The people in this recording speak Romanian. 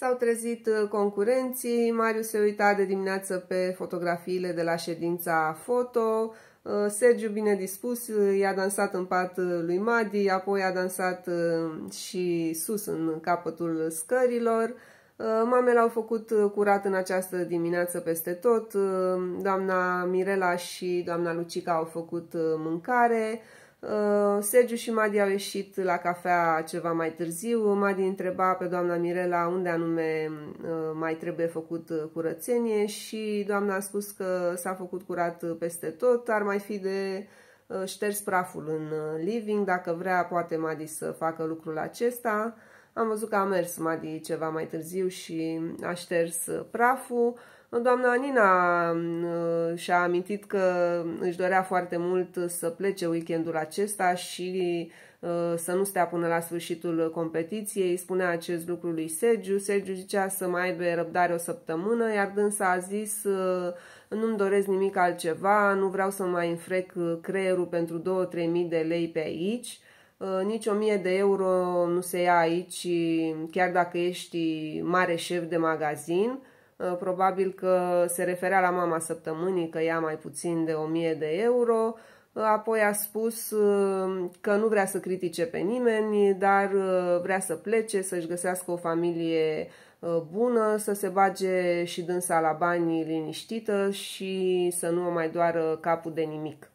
S-au trezit uh, concurenții, Marius se uita de dimineață pe fotografiile de la ședința foto, uh, Sergiu bine dispus uh, i-a dansat în pat lui Madi, apoi a dansat și sus în capătul scărilor. Mamele au făcut curat în această dimineață peste tot, doamna Mirela și doamna Lucica au făcut mâncare, Uh, Sergiu și Madi au ieșit la cafea ceva mai târziu. Madi întreba pe doamna Mirela unde anume uh, mai trebuie făcut uh, curățenie și doamna a spus că s-a făcut curat peste tot. Ar mai fi de șters praful în living, dacă vrea poate Madi să facă lucrul acesta. Am văzut că a mers Madi ceva mai târziu și a șters praful. Doamna Anina mm, și-a amintit că își dorea foarte mult să plece weekendul acesta și mm, să nu stea până la sfârșitul competiției. Spunea acest lucru lui Sergiu. Sergiu zicea să mai aibă răbdare o săptămână, iar dânsa a zis mm, nu-mi doresc nimic altceva, nu vreau să mai înfrec creierul pentru 2-3 mii de lei pe aici. Uh, nici 1000 de euro nu se ia aici, chiar dacă ești mare șef de magazin. Uh, probabil că se referea la mama săptămânii, că ia mai puțin de 1000 de euro. Uh, apoi a spus că nu vrea să critique pe nimeni, dar vrea să plece, să-și găsească o familie bună, să se bage și dânsa la bani liniștită și să nu o mai doară capul de nimic.